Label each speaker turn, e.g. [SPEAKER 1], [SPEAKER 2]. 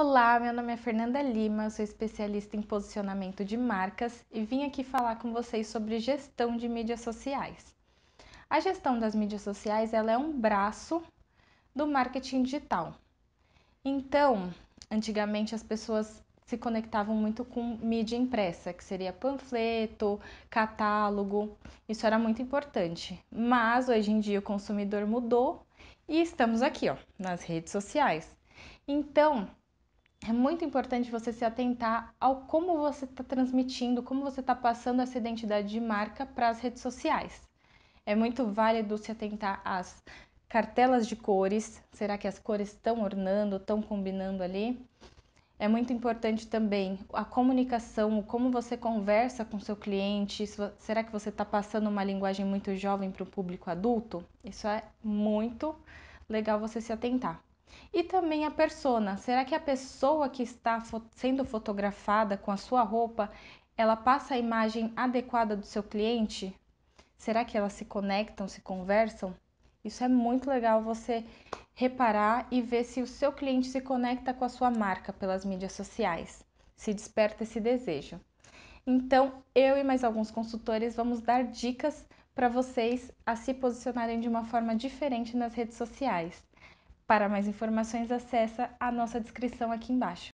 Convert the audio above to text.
[SPEAKER 1] Olá, meu nome é Fernanda Lima, eu sou especialista em posicionamento de marcas e vim aqui falar com vocês sobre gestão de mídias sociais. A gestão das mídias sociais ela é um braço do marketing digital. Então, antigamente as pessoas se conectavam muito com mídia impressa, que seria panfleto, catálogo. Isso era muito importante. Mas hoje em dia o consumidor mudou e estamos aqui, ó, nas redes sociais. Então, é muito importante você se atentar ao como você está transmitindo, como você está passando essa identidade de marca para as redes sociais. É muito válido se atentar às cartelas de cores, será que as cores estão ornando, estão combinando ali? É muito importante também a comunicação, como você conversa com seu cliente. Será que você está passando uma linguagem muito jovem para o público adulto? Isso é muito legal você se atentar. E também a persona. Será que a pessoa que está sendo fotografada com a sua roupa, ela passa a imagem adequada do seu cliente? Será que elas se conectam, se conversam? Isso é muito legal você reparar e ver se o seu cliente se conecta com a sua marca pelas mídias sociais, se desperta esse desejo. Então, eu e mais alguns consultores vamos dar dicas para vocês a se posicionarem de uma forma diferente nas redes sociais. Para mais informações, acessa a nossa descrição aqui embaixo.